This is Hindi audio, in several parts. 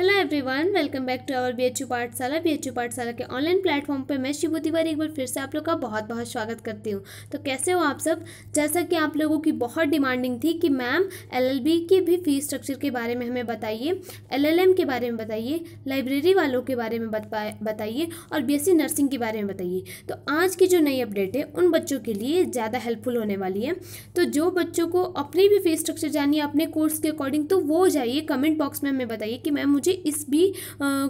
hello everyone welcome back to our BHU Pathshala BHU पाठशाला के ऑनलाइन प्लेटफॉर्म पर मैं शिव तिवारी एक बार फिर से आप लोग का बहुत बहुत स्वागत करती हूँ तो कैसे हो आप सब जैसा कि आप लोगों की बहुत डिमांडिंग थी कि मैम एलएलबी की भी फीस स्ट्रक्चर के बारे में हमें बताइए एल के बारे में बताइए लाइब्रेरी वालों के बारे में बताइए और बी नर्सिंग के बारे में बताइए तो आज की जो नई अपडेट है उन बच्चों के लिए ज़्यादा हेल्पफुल होने वाली है तो जो बच्चों को अपनी भी फीस स्ट्रक्चर जानिए अपने कोर्स के अकॉर्डिंग तो वो जाइए कमेंट बॉक्स में हमें बताइए कि मैम मुझे इस भी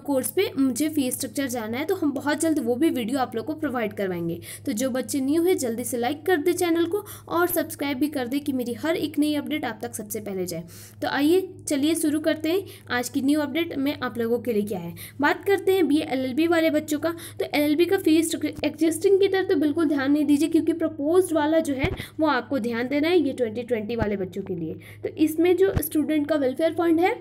कोर्स पे मुझे फीस स्ट्रक्चर जाना है तो हम बहुत जल्द वो भी वीडियो आप लोग को प्रोवाइड करवाएंगे तो जो बच्चे न्यू है जल्दी से लाइक कर दे चैनल को और सब्सक्राइब भी कर दे कि मेरी हर एक नई अपडेट आप तक सबसे पहले जाए तो आइए चलिए शुरू करते हैं आज की न्यू अपडेट में आप लोगों के लिए क्या है बात करते हैं बी एल वाले बच्चों का तो एल का फीस एग्जिस्टिंग की तरफ तो बिल्कुल ध्यान नहीं दीजिए क्योंकि प्रपोज वाला जो है वो आपको ध्यान देना है ये ट्वेंटी वाले बच्चों के लिए तो इसमें जो स्टूडेंट का वेलफेयर फंड है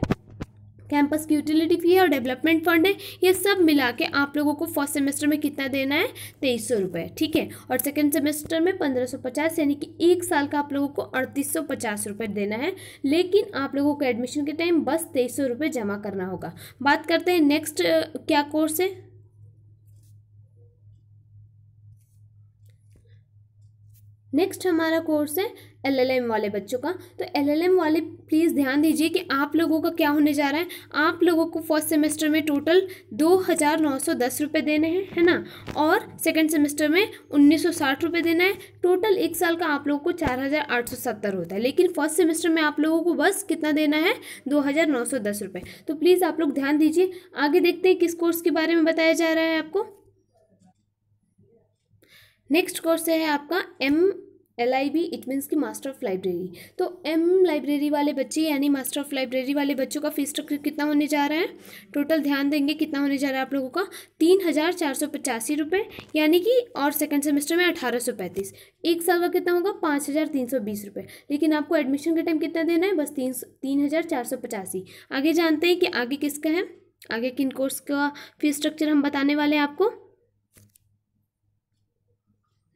कैंपस की यूटिलिटी फी है और डेवलपमेंट फंड है ये सब मिला के आप लोगों को फर्स्ट सेमेस्टर में कितना देना है तेईस सौ रुपये ठीक है और सेकेंड सेमेस्टर में पंद्रह सौ पचास यानी कि एक साल का आप लोगों को अड़तीस सौ पचास रुपये देना है लेकिन आप लोगों को एडमिशन के टाइम बस तेईस सौ रुपये जमा करना होगा बात करते हैं नेक्स्ट क्या कोर्स है नेक्स्ट हमारा कोर्स है एलएलएम वाले बच्चों का तो एलएलएम वाले प्लीज़ ध्यान दीजिए कि आप लोगों का क्या होने जा रहा है आप लोगों को फर्स्ट सेमेस्टर में टोटल दो हज़ार नौ सौ दस रुपये देने हैं है ना और सेकेंड सेमेस्टर में उन्नीस सौ साठ रुपये देना है टोटल एक साल का आप लोगों को चार हज़ार आठ सौ सत्तर होता है लेकिन फर्स्ट सेमेस्टर में आप लोगों को बस कितना देना है दो हज़ार नौ सौ दस रुपये तो प्लीज़ आप लोग ध्यान दीजिए आगे देखते हैं किस कोर्स के बारे में बताया जा रहा है आपको नेक्स्ट कोर्स है आपका M L I B it means की मास्टर ऑफ लाइब्रेरी तो एम लाइब्रेरी वाले बच्चे यानी मास्टर ऑफ लाइब्रेरी वाले बच्चों का फीस स्ट्रक्चर कितना होने जा रहा है टोटल ध्यान देंगे कितना होने जा रहा है आप लोगों का तीन हज़ार चार सौ पचासी रुपये यानी कि और सेकंड सेमेस्टर में अठारह सौ पैंतीस एक साल का कितना होगा पाँच हज़ार तीन सौ बीस रुपये लेकिन आपको एडमिशन के टाइम कितना देना है बस तीन तीन हज़ार चार सौ पचासी आगे जानते हैं कि आगे किसका है आगे किन कोर्स का फीस स्ट्रक्चर हम बताने वाले हैं आपको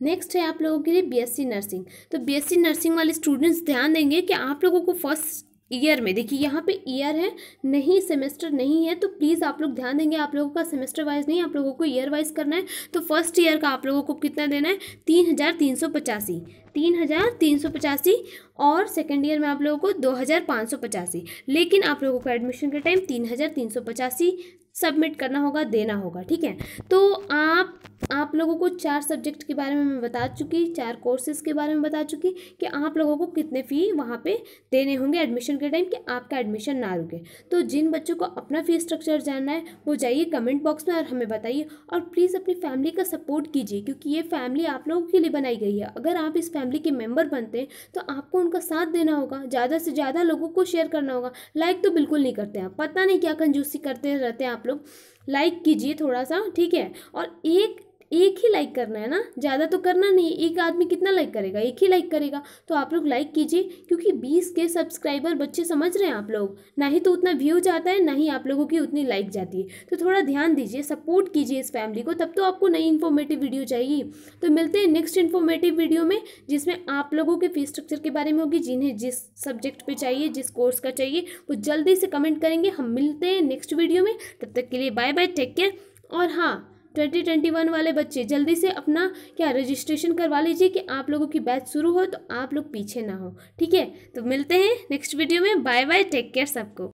नेक्स्ट है आप लोगों के लिए बीएससी नर्सिंग तो बीएससी नर्सिंग वाले स्टूडेंट्स ध्यान देंगे कि आप लोगों को फर्स्ट ईयर में देखिए यहाँ पे ईयर है नहीं सेमेस्टर नहीं है तो प्लीज़ आप लोग ध्यान देंगे आप लोगों का सेमेस्टर वाइज नहीं आप लोगों को ईयर वाइज करना है तो फर्स्ट ईयर का आप लोगों को कितना देना है तीन हज़ार तीन सौ पचासी तीन हज़ार तीन सौ पचासी और सेकेंड ईयर में आप लोगों को दो हज़ार पाँच सौ पचासी लेकिन आप लोगों को एडमिशन के टाइम तीन हज़ार तीन सौ पचासी सबमिट करना होगा देना होगा ठीक है तो आप आप लोगों को चार सब्जेक्ट के बारे में मैं बता चुकी चार कोर्सेज के बारे में बता चुकी कि आप लोगों को कितने फ़ी वहाँ पे देने होंगे एडमिशन के टाइम कि आपका एडमिशन ना रुके तो जिन बच्चों को अपना फ़ी स्ट्रक्चर जानना है वो जाइए कमेंट बॉक्स में और हमें बताइए और प्लीज़ अपनी फैमिली का सपोर्ट कीजिए क्योंकि ये फैमिली आप लोगों के लिए बनाई गई है अगर आप इस फैमिली के मेम्बर बनते हैं तो आपको उनका साथ देना होगा ज़्यादा से ज़्यादा लोगों को शेयर करना होगा लाइक तो बिल्कुल नहीं करते आप पता नहीं क्या कंजूसी करते रहते हैं आप लोग लाइक कीजिए थोड़ा सा ठीक है और एक एक ही लाइक करना है ना ज़्यादा तो करना नहीं एक आदमी कितना लाइक करेगा एक ही लाइक करेगा तो आप लोग लाइक कीजिए क्योंकि बीस के सब्सक्राइबर बच्चे समझ रहे हैं आप लोग ना ही तो उतना व्यू जाता है ना ही आप लोगों की उतनी लाइक जाती है तो थोड़ा ध्यान दीजिए सपोर्ट कीजिए इस फैमिली को तब तो आपको नई इन्फॉर्मेटिव वीडियो चाहिए तो मिलते हैं नेक्स्ट इन्फॉर्मेटिव वीडियो में जिसमें आप लोगों के फी स्ट्रक्चर के बारे में होगी जिन्हें जिस सब्जेक्ट पर चाहिए जिस कोर्स का चाहिए वो जल्दी से कमेंट करेंगे हम मिलते हैं नेक्स्ट वीडियो में तब तक के लिए बाय बाय टेक केयर और हाँ ट्वेंटी ट्वेंटी वन वाले बच्चे जल्दी से अपना क्या रजिस्ट्रेशन करवा लीजिए कि आप लोगों की बैच शुरू हो तो आप लोग पीछे ना हो ठीक है तो मिलते हैं नेक्स्ट वीडियो में बाय बाय टेक केयर सबको